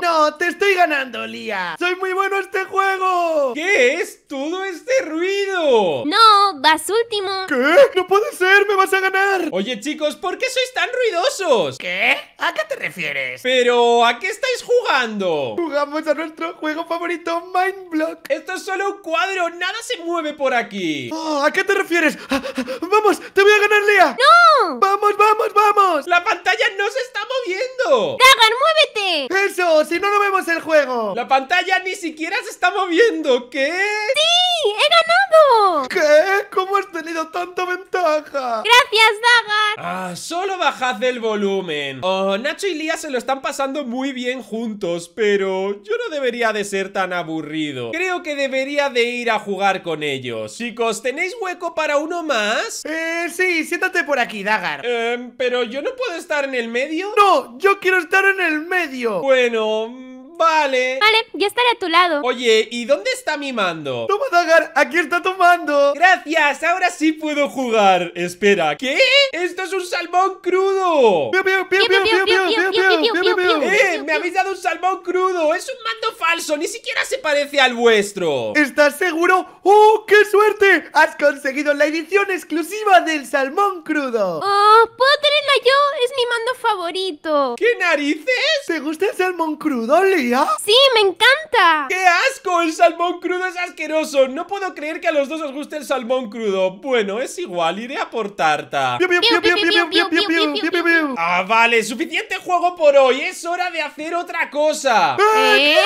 ¡No, te estoy ganando, Lía! ¡Soy muy bueno este juego! ¿Qué es todo este ruido? No, vas último. ¿Qué? ¡No puede ser! ¡Me vas a ganar! Oye, chicos, ¿por qué sois tan ruidosos? ¿Qué? ¿A qué te refieres? Pero, ¿a qué estáis jugando? Jugamos a nuestro juego favorito, Mind Mindblock. Esto es solo un cuadro, nada se mueve por aquí. Oh, ¿A qué te refieres? Ah, ah, ¡Vamos! ¡Te voy a ganar, Lea! ¡No! ¡Vamos, vamos, vamos! ¡La pantalla no se está moviendo! ¡Dagan, muévete! ¡Eso! Si no, no vemos el juego. La pantalla ni siquiera se está moviendo. ¿Qué? ¿Qué? ¿Cómo has tenido tanta ventaja? ¡Gracias, Dagar. Ah, solo bajad el volumen. Oh, Nacho y Lía se lo están pasando muy bien juntos, pero yo no debería de ser tan aburrido. Creo que debería de ir a jugar con ellos. Chicos, ¿tenéis hueco para uno más? Eh, sí, siéntate por aquí, Dagar. Eh, em, pero yo no puedo estar en el medio. No, yo quiero estar en el medio. Bueno, Vale. Vale, yo estaré a tu lado. Oye, ¿y dónde está mi mando? Toma, Dagar, aquí está tu mando. Gracias, ahora sí puedo jugar. Espera, ¿qué? ¡Esto es un salmón crudo! ¡Piu, habéis dado un salmón crudo. Es un mando falso, ni siquiera se parece al vuestro. ¿Estás seguro? ¡Oh, qué suerte! Has conseguido la edición exclusiva del salmón crudo. Oh, ¿puedo tenerla yo? Es mi mando favorito. ¿Qué narices? ¿Te gusta el salmón crudo, Lía? Sí, me encanta. ¡Qué asco! El salmón crudo es asqueroso. No puedo creer que a los dos os guste el salmón crudo. Bueno, es igual, iré a por tarta. Ah, vale, suficiente juego por hoy. Es hora de hacer otra cosa. ¿Qué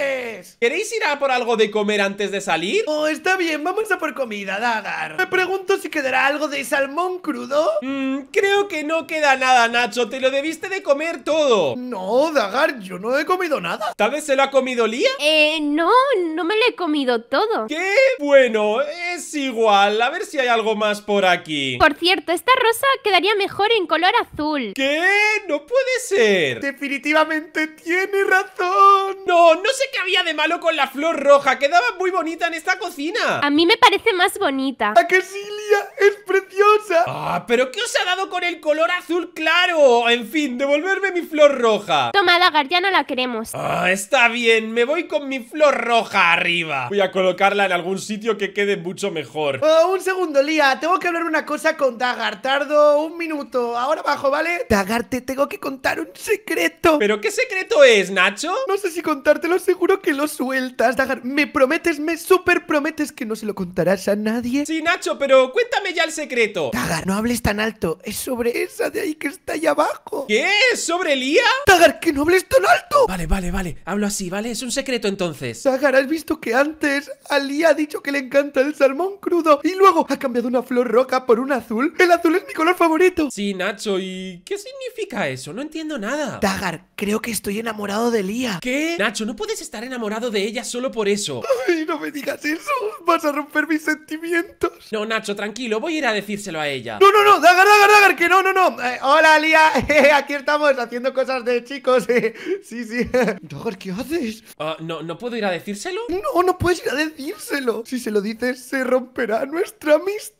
¿Eh? ¿Queréis ir a por algo de comer antes de salir? Oh, está bien, vamos a por comida, Dagar. Me pregunto si quedará algo de salmón crudo. Mm, creo que no queda nada, Nacho. Te lo debiste de comer todo. No, Dagar, yo no he comido nada. ¿Tal vez se lo ha comido Lía? Eh, no, no me lo he comido todo. ¿Qué? Bueno, es igual. A ver si hay algo más por aquí. Por cierto, esta rosa quedaría mejor en color azul. ¿Qué? No puede ser. Definitivamente tiene razón. No, no sé qué había de malo con la flor roja. Quedaba muy bonita en esta cocina. A mí me parece más bonita. ¿A que Lía! es preciosa? Ah, pero ¿qué os ha dado con el color azul claro? En fin, devolverme mi flor roja. Toma, Dagar, ya no la queremos. Ah, está bien. Me voy con mi flor roja arriba. Voy a colocarla en algún sitio que quede mucho mejor. Oh, un segundo, Lía. Tengo que hablar una cosa con Dagar. Tardo un minuto. Ahora bajo, ¿vale? Dagar, te tengo que contar un secreto. ¿Pero qué es secreto es, Nacho? No sé si contártelo, seguro que lo sueltas, Dagar. ¿Me prometes, me súper prometes que no se lo contarás a nadie? Sí, Nacho, pero cuéntame ya el secreto. Dagar, no hables tan alto. Es sobre esa de ahí que está ahí abajo. ¿Qué? ¿Sobre Lía? Dagar, que no hables tan alto. Vale, vale, vale. Hablo así, ¿vale? Es un secreto entonces. Dagar, ¿has visto que antes a Lía ha dicho que le encanta el salmón crudo y luego ha cambiado una flor roja por un azul? El azul es mi color favorito. Sí, Nacho, ¿y qué significa eso? No entiendo nada. Dagar, creo que que estoy enamorado de Lía. ¿Qué? Nacho, no puedes estar enamorado de ella solo por eso. Ay, no me digas eso. Vas a romper mis sentimientos. No, Nacho, tranquilo. Voy a ir a decírselo a ella. No, no, no. Dagar, Dagar, Dagar. Que no, no, no. Eh, hola, Lía. Eh, aquí estamos haciendo cosas de chicos. Sí, sí. Dagar, ¿qué haces? Ah, no, ¿no puedo ir a decírselo? No, no puedes ir a decírselo. Si se lo dices, se romperá nuestra amistad.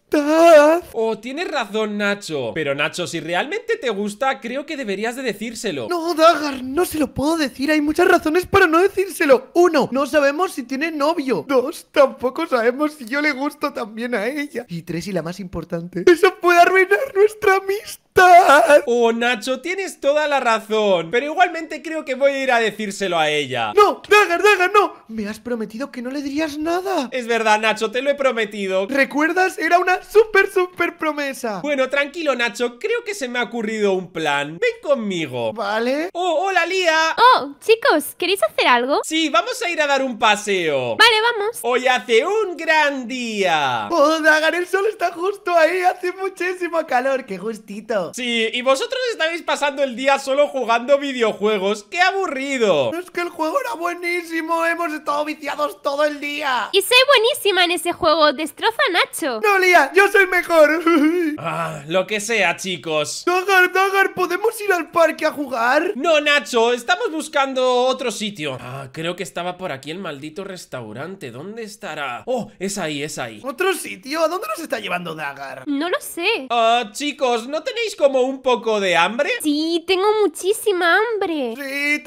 Oh, tienes razón, Nacho. Pero, Nacho, si realmente te gusta, creo que deberías de decírselo. No, Dagar, no se lo puedo decir. Hay muchas razones para no decírselo. Uno, no sabemos si tiene novio. Dos, tampoco sabemos si yo le gusto también a ella. Y tres, y la más importante, eso puede arruinar nuestra amistad. Oh, Nacho, tienes toda la razón. Pero igualmente creo que voy a ir a decírselo a ella. No, Dagger, Dagger, no. Me has prometido que no le dirías nada. Es verdad, Nacho, te lo he prometido. ¿Recuerdas? Era una súper, súper promesa. Bueno, tranquilo, Nacho. Creo que se me ha ocurrido un plan. Ven conmigo. Vale. Oh, hola, Lía. Oh, chicos, ¿queréis hacer algo? Sí, vamos a ir a dar un paseo. Vale, vamos. Hoy hace un gran día. Oh, Dagger, el sol está justo ahí. Hace muchísimo calor. Qué gustito Sí, y vosotros estáis pasando el día solo jugando videojuegos. ¡Qué aburrido! Es que el juego era buenísimo, hemos estado viciados todo el día. Y soy buenísima en ese juego, destroza a Nacho. No, Lía, yo soy mejor. ah, lo que sea, chicos. Dagar, Dagar, ¿podemos ir al parque a jugar? No, Nacho, estamos buscando otro sitio. Ah, creo que estaba por aquí el maldito restaurante. ¿Dónde estará? Oh, es ahí, es ahí. ¿Otro sitio? ¿A dónde nos está llevando Dagar? No lo sé. Ah, chicos, ¿no tenéis como un poco de hambre? Sí, tengo muchísima hambre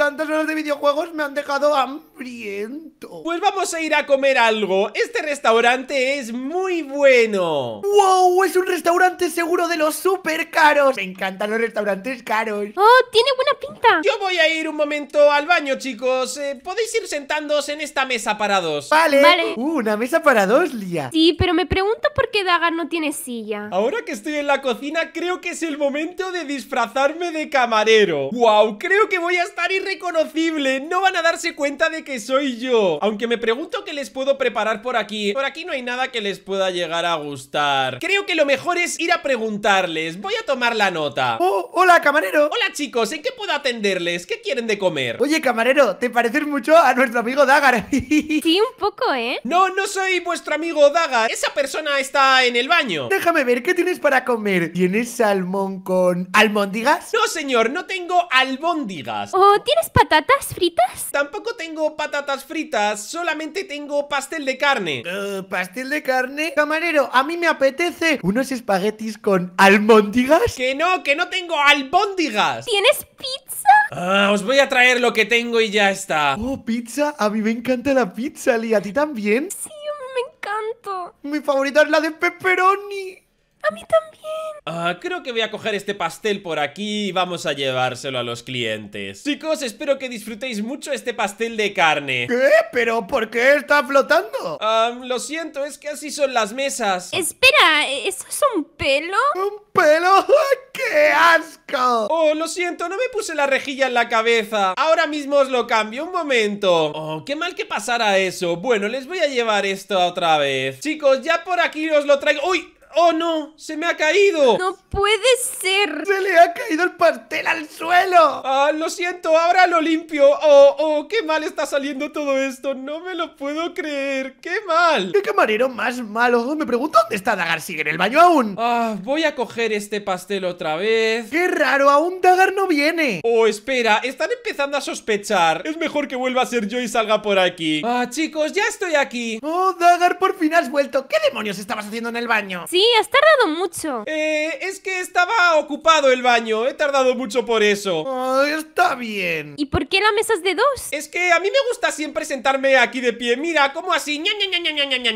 tantas horas de videojuegos me han dejado hambriento. Pues vamos a ir a comer algo. Este restaurante es muy bueno. ¡Wow! Es un restaurante seguro de los súper caros. Me encantan los restaurantes caros. ¡Oh! Tiene buena pinta. Yo voy a ir un momento al baño, chicos. Eh, podéis ir sentándoos en esta mesa para dos. Vale. Uh, una mesa para dos, Lía. Sí, pero me pregunto por qué Dagar no tiene silla. Ahora que estoy en la cocina, creo que es el momento de disfrazarme de camarero. ¡Wow! Creo que voy a estar irre Reconocible, No van a darse cuenta de que soy yo. Aunque me pregunto qué les puedo preparar por aquí. Por aquí no hay nada que les pueda llegar a gustar. Creo que lo mejor es ir a preguntarles. Voy a tomar la nota. Oh, hola, camarero. Hola, chicos. ¿En qué puedo atenderles? ¿Qué quieren de comer? Oye, camarero, te pareces mucho a nuestro amigo Dagar. sí, un poco, ¿eh? No, no soy vuestro amigo Dagar. Esa persona está en el baño. Déjame ver, ¿qué tienes para comer? ¿Tienes salmón con almóndigas? No, señor, no tengo albóndigas. Oh, tienes ¿Tienes patatas fritas? Tampoco tengo patatas fritas, solamente tengo pastel de carne. Eh, ¿Pastel de carne? Camarero, a mí me apetece unos espaguetis con almóndigas. Que no, que no tengo albóndigas. ¿Tienes pizza? Ah, os voy a traer lo que tengo y ya está. Oh, pizza. A mí me encanta la pizza, ¿y ¿A ti también? Sí, me encanta. Mi favorita es la de pepperoni. A mí también. Ah, creo que voy a coger este pastel por aquí y vamos a llevárselo a los clientes. Chicos, espero que disfrutéis mucho este pastel de carne. ¿Qué? ¿Pero por qué está flotando? Ah, lo siento, es que así son las mesas. Espera, ¿e-, ¿eso es un pelo? ¿Un pelo? ¡Qué asco! Oh, lo siento, no me puse la rejilla en la cabeza. Ahora mismo os lo cambio, un momento. Oh, qué mal que pasara eso. Bueno, les voy a llevar esto otra vez. Chicos, ya por aquí os lo traigo. ¡Uy! ¡Oh no! ¡Se me ha caído! ¡No puede ser! ¡Se le ha caído el pastel al suelo! ¡Ah, lo siento! ¡Ahora lo limpio! ¡Oh, oh! ¡Qué mal está saliendo todo esto! ¡No me lo puedo creer! ¡Qué mal! ¡Qué camarero más malo! Me pregunto dónde está Dagar sigue en el baño aún. Ah, voy a coger este pastel otra vez. ¡Qué raro! ¡Aún Dagar no viene! Oh, espera, están empezando a sospechar. Es mejor que vuelva a ser yo y salga por aquí. Ah, chicos, ya estoy aquí. Oh, Dagar, por fin has vuelto. ¿Qué demonios estabas haciendo en el baño? Sí, has tardado mucho. Eh, es que estaba ocupado el baño. He tardado mucho por eso. está bien. ¿Y por qué la mesa es de dos? Es que a mí me gusta siempre sentarme aquí de pie. Mira, como así.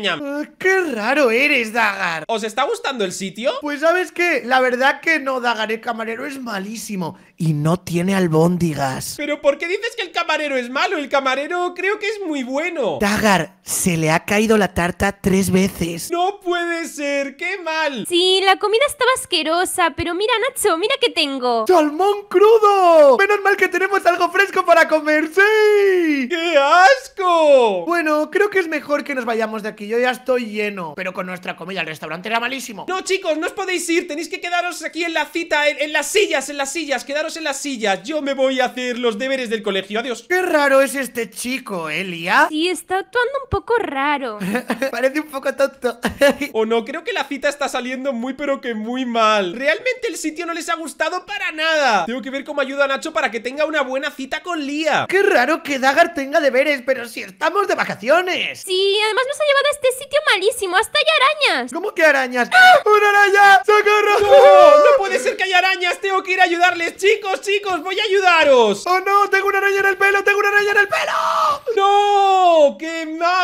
Ah, qué raro eres, Dagar. ¿Os está gustando el sitio? Pues sabes que la verdad que no, Dagar, el camarero es malísimo y no tiene albóndigas. Pero ¿por qué dices que el camarero es malo? El camarero creo que es muy bueno. Dagar, se le ha caído la tarta tres veces. No puede ser, qué mal. Sí, la comida estaba asquerosa, pero mira Nacho, mira que tengo. ¡Salmón crudo! Menos mal que tenemos algo fresco para comer, sí. ¡Qué asco! Bueno, creo que es mejor que nos vayamos de aquí, yo ya estoy lleno. Pero con nuestra comida el restaurante era malísimo. No chicos, no os podéis ir, tenéis que quedaros aquí en la cita, en, las sillas, en las sillas, quedaros en las sillas, yo me voy a hacer los deberes del colegio, adiós. Qué raro es este chico, Elia. ¿eh, sí, está actuando un poco raro. Parece un poco tonto. o no, creo que la cita está saliendo muy pero que muy mal. Realmente el sitio no les ha gustado para nada. Tengo que ver cómo ayuda a Nacho para que tenga una buena cita con Lía. Qué raro que Dagar tenga deberes, pero si estamos de vacaciones. Sí, además nos ha llevado a este sitio malísimo, hasta hay arañas. ¿Cómo que arañas? ¡Ah! ¡Una araña! ¡Socorro! No, no puede ser que haya arañas, tengo que ir a ayudarles, chicos. Chicos, chicos, voy a ayudaros. ¡Oh, no! ¡Tengo una araña en el pelo! ¡Tengo una araña en el pelo! ¡No! ¡Qué mal!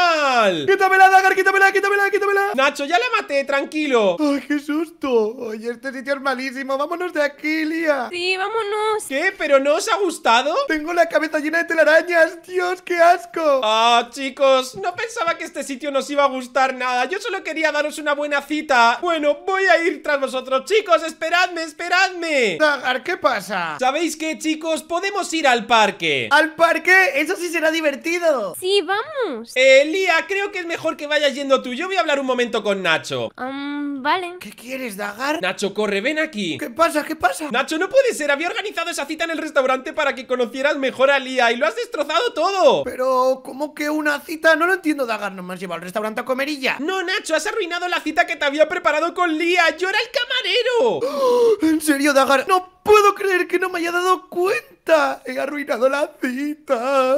Quítamela, Dagar, quítamela, quítamela, quítamela. Nacho, ya la maté, tranquilo. Ay, qué susto. Oye, este sitio es malísimo. Vámonos de aquí, Lía. Sí, vámonos. ¿Qué? ¿Pero no os ha gustado? Tengo la cabeza llena de telarañas. Dios, qué asco. Ah, chicos, no pensaba que este sitio nos iba a gustar nada. Yo solo quería daros una buena cita. Bueno, voy a ir tras vosotros. Chicos, esperadme, esperadme. Dagar, ¿qué pasa? ¿Sabéis qué, chicos? Podemos ir al parque. ¿Al parque? Eso sí será divertido. Sí, vamos. Eh, Lía, ¿qué creo que es mejor que vayas yendo tú. Yo voy a hablar un momento con Nacho. Um, vale. ¿Qué quieres, Dagar? Nacho, corre, ven aquí. ¿Qué pasa? ¿Qué pasa? Nacho, no puede ser. Había organizado esa cita en el restaurante para que conocieras mejor a Lía y lo has destrozado todo. Pero, ¿cómo que una cita? No lo entiendo, Dagar. No me llevado al restaurante a comer ya. No, Nacho, has arruinado la cita que te había preparado con Lía. Yo era el camarero. ¿En serio, Dagar? No puedo creer que no me haya dado cuenta. He arruinado la cita.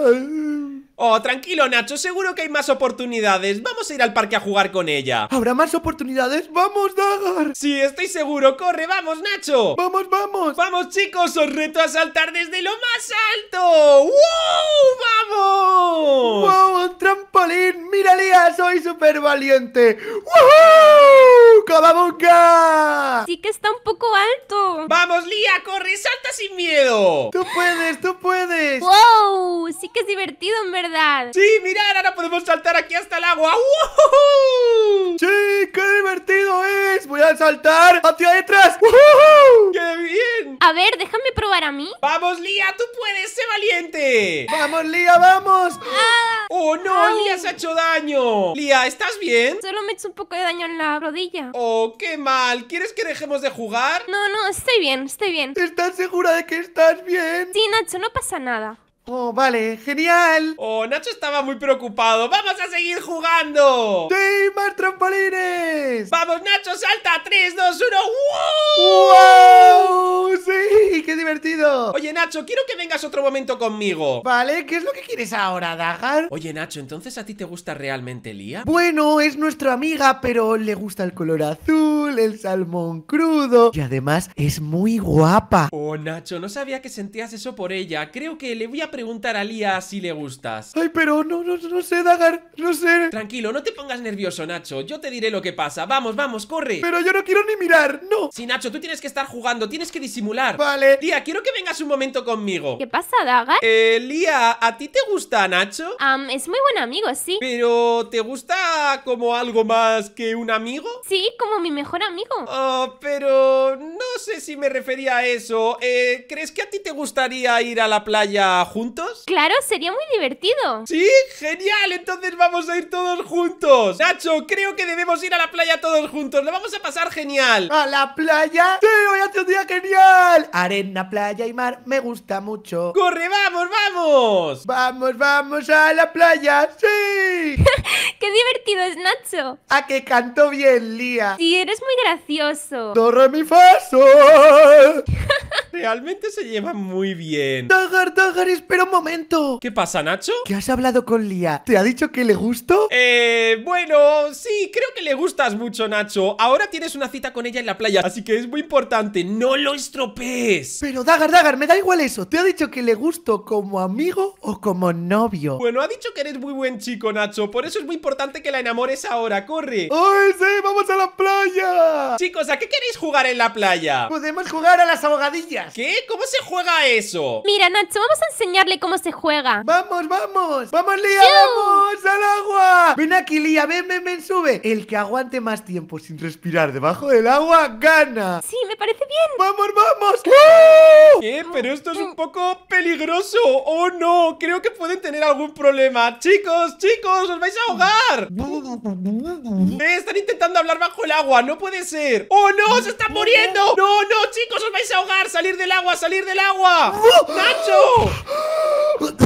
Oh, tranquilo, Nacho, seguro que hay más oportunidades. Vamos a ir al parque a jugar con ella. ¿Habrá más oportunidades? ¡Vamos, Dagar! Sí, estoy seguro. ¡Corre, vamos, Nacho! ¡Vamos, vamos! ¡Vamos, chicos! ¡Os reto a saltar desde lo más alto! ¡Wow! ¡Vamos! ¡Wow! trampolín! ¡Mira, Lía! ¡Soy súper valiente! ¡Wow! Cada la Sí que está un poco alto. ¡Vamos, Lía! ¡Corre! ¡Salta sin miedo! ¡Tú puedes! ¡Tú puedes! ¡Wow! Sí que es divertido, en verdad. Sí, mirad, ahora podemos saltar aquí hasta el agua. ¡Wow! ¡Sí! ¡Qué divertido es! Voy a saltar hacia detrás. ¡Wow! ¡Qué bien! A ver, déjame probar a mí. ¡Vamos, Lía! ¡Tú puedes! ¡Sé valiente! ¡Vamos, Lía! ¡Vamos! Ah, ¡Oh, no! ¡Lía se ha hecho daño! Lía, ¿estás bien? Solo me he hecho un poco de daño en la rodilla. Oh, qué mal. ¿Quieres que dejemos de jugar? No, no, estoy bien, estoy bien. ¿Estás segura de que estás bien? Sí, Nacho, no pasa nada. Oh, vale, genial. Oh, Nacho estaba muy preocupado. ¡Vamos a seguir jugando! ¡Sí, más trampolines! ¡Vamos, Nacho, salta! ¡3, 2, 1! ¡Wow! ¡Wow! ¡Sí! ¡Qué divertido! Oye, Nacho, quiero que vengas otro momento conmigo. Vale, ¿qué es lo que quieres ahora, Dagar? Oye, Nacho, ¿entonces a ti te gusta realmente Lía? Bueno, es nuestra amiga, pero le gusta el color azul, el salmón crudo y además es muy guapa. Oh, Nacho, no sabía que sentías eso por ella. Creo que le voy a preguntar a Lía si le gustas. Ay, pero no, no, no sé, Dagar, no sé. Tranquilo, no te pongas nervioso, Nacho. Yo te diré lo que pasa. Vamos, vamos, corre. Pero yo no quiero ni mirar, no. Sí, Nacho, tú tienes que estar jugando, tienes que disimular. Vale. Lía, quiero que vengas un momento conmigo. ¿Qué pasa, Dagar? Eh, Lía, ¿a ti te gusta Nacho? Um, es muy buen amigo, sí. Pero, ¿te gusta como algo más que un amigo? Sí, como mi mejor amigo. Oh, pero no sé si me refería a eso. Eh, ¿crees que a ti te gustaría ir a la playa juntos? Claro, sería muy divertido. ¿Sí? Genial, entonces vamos a ir todos juntos. Nacho, creo que debemos ir a la playa todos juntos. Lo vamos a pasar genial. ¿A la playa? Sí, hoy hace un día genial arena, playa y mar, me gusta mucho. ¡Corre, vamos, vamos! ¡Vamos, vamos a la playa! ¡Sí! ¡Qué divertido es Nacho! ¡A que canto bien, Lía! Sí, eres muy gracioso. ¡Torre mi faso! Realmente se lleva muy bien. Dagar, Dagar, espera un momento. ¿Qué pasa, Nacho? ¿Qué has hablado con Lía? ¿Te ha dicho que le gustó? Eh, bueno, sí, creo que le gustas mucho, Nacho. Ahora tienes una cita con ella en la playa, así que es muy importante. No lo estropees pero Dagar, Dagar, me da igual eso. Te ha dicho que le gusto como amigo o como novio. Bueno, ha dicho que eres muy buen chico, Nacho. Por eso es muy importante que la enamores ahora. ¡Corre! ¡Ay, sí! ¡Vamos a la playa! Chicos, ¿a qué queréis jugar en la playa? Podemos jugar a las abogadillas. ¿Qué? ¿Cómo se juega eso? Mira, Nacho, vamos a enseñarle cómo se juega. ¡Vamos, vamos! ¡Vamos, Lía! ¡Vamos! ¡Al agua! Ven aquí, Lía. Ven, ven, ven, sube. El que aguante más tiempo sin respirar debajo del agua, gana. Sí, me parece bien. ¡Vamos, vamos! ¿Qué? Pero esto es un poco peligroso. ¡Oh, no! Creo que pueden tener algún problema. ¡Chicos, chicos! ¡Os vais a ahogar! Eh, están intentando hablar bajo el agua. ¡No puede ser! ¡Oh, no! ¡Se están muriendo! ¡No, no, chicos! ¡Os vais a ahogar! ¡Salir del agua! ¡Salir del agua! ¡Nacho!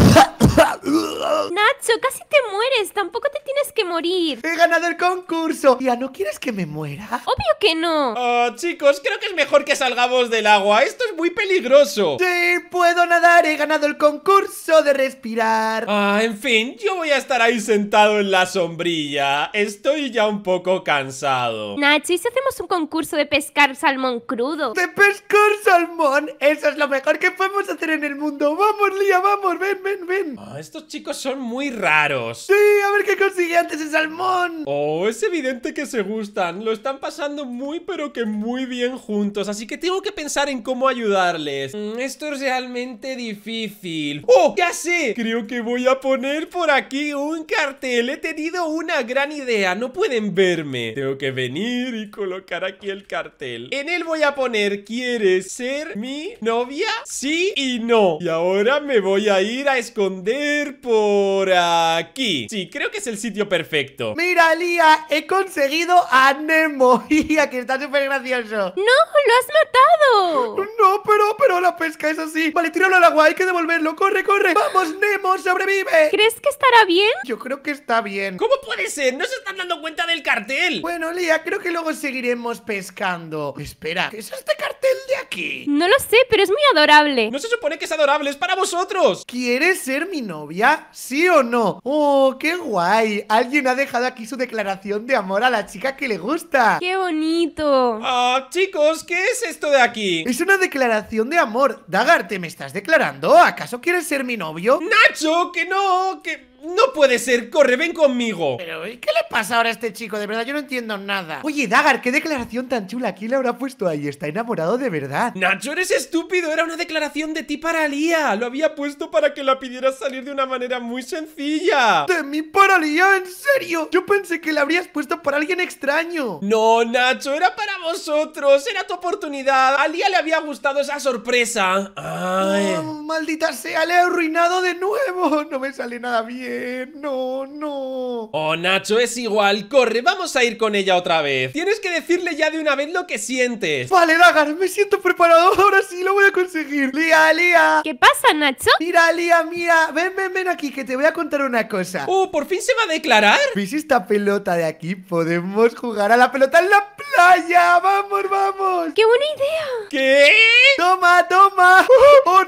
Nacho, casi te mueres. Tampoco te tienes que morir. He ganado el concurso. Ya, ¿no quieres que me muera? Obvio que no. Oh, chicos, creo que es mejor que salgamos del agua. Esto es muy peligroso. Sí, puedo nadar. He ganado el concurso de respirar. Ah, en fin, yo voy a estar ahí sentado en la sombrilla. Estoy ya un poco cansado. Nacho, ¿y si hacemos un concurso de pescar salmón crudo? ¿De pescar salmón? Eso es lo mejor que podemos hacer en el mundo. Vamos, Lía, vamos. Ven, ven, ven. Ah, estos chicos son muy raros. Sí, a ver qué consigue antes el salmón. Oh, es evidente que se gustan. Lo están pasando muy, pero que muy bien juntos. Así que tengo que pensar en cómo ayudarles. Mm, esto es realmente difícil. ¡Oh, qué sé! Creo que voy a poner por aquí un cartel. He tenido una gran idea. No pueden verme. Tengo que venir y colocar aquí el cartel. En él voy a poner, ¿quieres ser mi novia? Sí y no. Y ahora me voy a ir a esconder por por aquí. Sí, creo que es el sitio perfecto. Mira, Lía, he conseguido a Nemo, que está súper gracioso. ¡No! ¡Lo has matado! No, pero, pero la pesca es así. Vale, tíralo al agua, hay que devolverlo. ¡Corre, corre! ¡Vamos, Nemo, sobrevive! ¿Crees que estará bien? Yo creo que está bien. ¿Cómo puede ser? ¿No se están dando cuenta del cartel? Bueno, Lía, creo que luego seguiremos pescando. Espera, ¿qué es este cartel de aquí? No lo sé, pero es muy adorable. No se supone que es adorable, es para vosotros. ¿Quieres ser mi novia? ¿Sí o no? ¡Oh, qué guay! Alguien ha dejado aquí su declaración de amor a la chica que le gusta. ¡Qué bonito! Ah, chicos, ¿qué es esto de aquí? Es una declaración de amor. Dagarte, me estás declarando? ¿Acaso quieres ser mi novio? ¡Nacho, que no! ¡Que... No puede ser, corre, ven conmigo. Pero, ¿y qué le pasa ahora a este chico? De verdad, yo no entiendo nada. Oye, Dagar, qué declaración tan chula. ¿Quién le habrá puesto ahí? Está enamorado de verdad. Nacho, eres estúpido. Era una declaración de ti para Lía. Lo había puesto para que la pidieras salir de una manera muy sencilla. ¿De mí para Lía? ¿En serio? Yo pensé que la habrías puesto para alguien extraño. No, Nacho, era para vosotros. Era tu oportunidad. Alía le había gustado esa sorpresa. Ay. Oh, maldita sea, le he arruinado de nuevo. No me sale nada bien. No, no. Oh, Nacho, es igual. Corre, vamos a ir con ella otra vez. Tienes que decirle ya de una vez lo que sientes. Vale, Dagar, me siento preparado. Ahora sí lo voy a conseguir. Lía, Lía. ¿Qué pasa, Nacho? Mira, Lía, mira. Ven, ven, ven aquí, que te voy a contar una cosa. Oh, por fin se va a declarar. ¿Ves esta pelota de aquí? Podemos jugar a la pelota en la playa. Vamos, vamos. ¡Qué buena idea! ¿Qué? Toma, toma. ¡Uh! ¡Oh,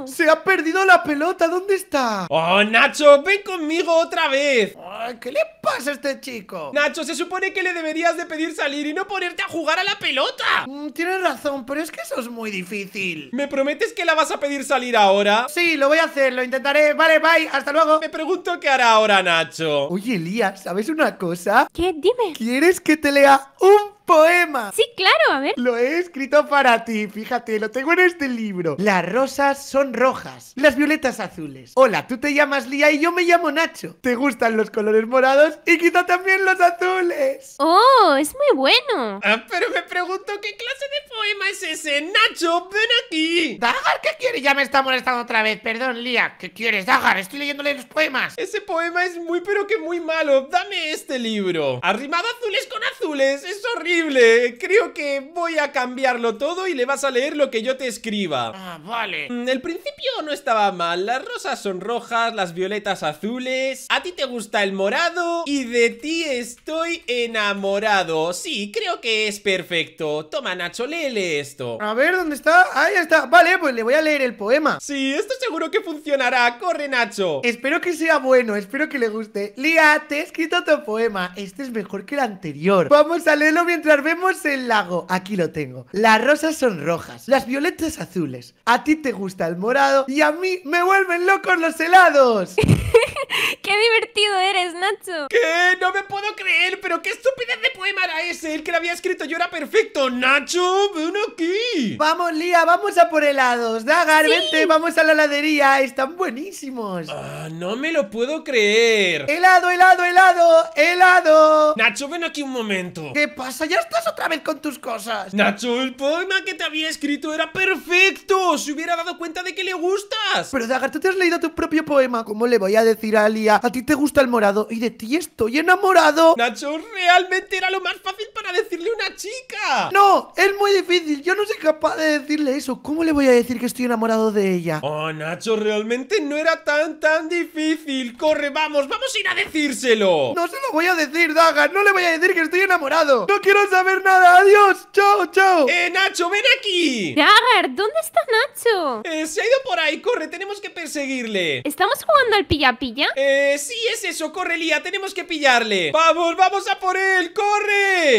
no! Se ha perdido la pelota. ¿Dónde está? ¡Oh, Nacho! ven conmigo otra vez. ¿Qué le pasa a este chico? Nacho, se supone que le deberías de pedir salir y no ponerte a jugar a la pelota. Mm, tienes razón, pero es que eso es muy difícil. ¿Me prometes que la vas a pedir salir ahora? Sí, lo voy a hacer, lo intentaré. Vale, bye, hasta luego. Me pregunto qué hará ahora Nacho. Oye, Elías, ¿sabes una cosa? ¿Qué? Dime. ¿Quieres que te lea un poema. Sí, claro, a ver. Lo he escrito para ti, fíjate, lo tengo en este libro. Las rosas son rojas, las violetas azules. Hola, tú te llamas Lía y yo me llamo Nacho. ¿Te gustan los colores morados y quizá también los azules? Oh, es muy bueno. Ah, pero me pregunto qué clase de poema es ese. Nacho, ven aquí. Dagar, ¿qué quieres? Ya me está molestando otra vez. Perdón, Lía. ¿Qué quieres, Dagar? Estoy leyéndole los poemas. Ese poema es muy pero que muy malo. Dame este libro. Arrimado azules con azules. Es horrible. Creo que voy a cambiarlo todo y le vas a leer lo que yo te escriba. Ah, vale. Mm, el principio no estaba mal. Las rosas son rojas, las violetas azules. A ti te gusta el morado y de ti estoy enamorado. Sí, creo que es perfecto. Toma, Nacho, léele esto. A ver, ¿dónde está? Ahí está. Vale, pues le voy a leer el poema. Sí, esto seguro que funcionará. Corre, Nacho. Espero que sea bueno, espero que le guste. Lía, te he escrito tu poema. Este es mejor que el anterior. Vamos a leerlo mientras Vemos el lago. Aquí lo tengo. Las rosas son rojas, las violetas azules. A ti te gusta el morado y a mí me vuelven locos los helados. ¡Qué divertido eres, Nacho! ¿Qué? No me puedo creer, pero qué estúpida poema era ese? El que lo había escrito yo era perfecto. Nacho, ven aquí. Vamos, Lía, vamos a por helados. Dagar, vente, vamos a la heladería. Están buenísimos. Ah, no me lo puedo creer. Helado, helado, helado, helado. Nacho, ven aquí un momento. ¿Qué pasa? Ya estás otra vez con tus cosas. Nacho, el poema que te había escrito era perfecto. Se hubiera dado cuenta de que le gustas. Pero Dagar, tú te has leído tu propio poema. ¿Cómo le voy a decir a Lía? A ti te gusta el morado y de ti estoy enamorado. Nacho, realmente era más fácil para decirle a una chica. No, es muy difícil. Yo no soy capaz de decirle eso. ¿Cómo le voy a decir que estoy enamorado de ella? Oh, Nacho, realmente no era tan, tan difícil. Corre, vamos, vamos a ir a decírselo. No se lo voy a decir, Daga. No le voy a decir que estoy enamorado. No quiero saber nada. Adiós. Chao, chao. Eh, Nacho, ven aquí. Dagar, ¿dónde está Nacho? Eh, se ha ido por ahí. Corre, tenemos que perseguirle. ¿Estamos jugando al pilla-pilla? Eh, sí, es eso. Corre, Lía, tenemos que pillarle. Vamos, vamos a por él. Corre.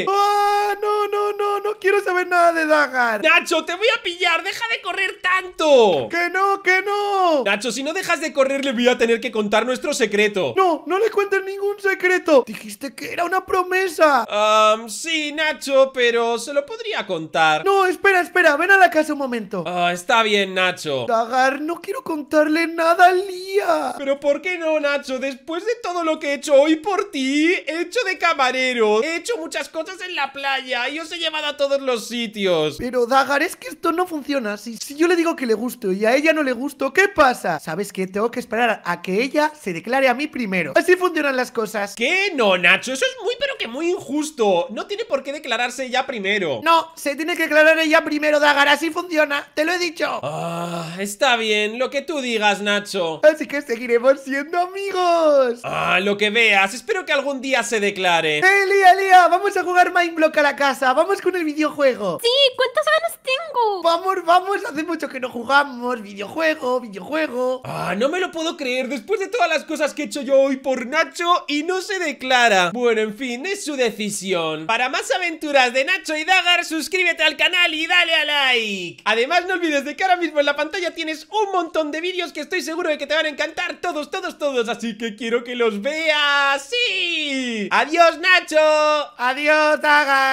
¡Ah! no, no, no, no quiero saber nada de Dagar. Nacho, te voy a pillar. Deja de correr tanto. Que no, que no. Nacho, si no dejas de correr, le voy a tener que contar nuestro secreto. No, no le cuentes ningún secreto. Dijiste que era una promesa. Ah, sí, Nacho, pero se lo podría contar. No, espera, espera. Ven a la casa un momento. Ah, está bien, Nacho. Dagar, no quiero contarle nada a Lía. Pero ¿por qué no, Nacho? Después de todo lo que he hecho hoy por ti, he hecho de camarero, he hecho muchas cosas en la playa y os he llevado a todos los sitios. Pero Dagar, es que esto no funciona Si yo le digo que le gusto y a ella no le gusto, ¿qué pasa? ¿Sabes qué? Tengo que esperar a que ella se declare a mí primero. Así funcionan las cosas. ¿Qué? No, Nacho, eso es muy pero que muy injusto. No tiene por qué declararse ella primero. No, se tiene que declarar ella primero, Dagar, así funciona. Te lo he dicho. Ah, está bien, lo que tú digas, Nacho. Así que seguiremos siendo amigos. Ah, lo que veas. Espero que algún día se declare. ¡Elia, Lía, elia vamos a jugar Mindblock a la casa. Vamos con el videojuego. Sí, ¿cuántas ganas tengo? Vamos, vamos. Hace mucho que no jugamos. Videojuego, videojuego. Ah, no me lo puedo creer. Después de todas las cosas que he hecho yo hoy por Nacho y no se declara. Bueno, en fin, es su decisión. Para más aventuras de Nacho y Dagar, suscríbete al canal y dale a like. Además, no olvides de que ahora mismo en la pantalla tienes un montón de vídeos que estoy seguro de que te van a encantar todos, todos, todos. Así que quiero que los veas. ¡Sí! ¡Adiós, Nacho! Adiós, Tagar.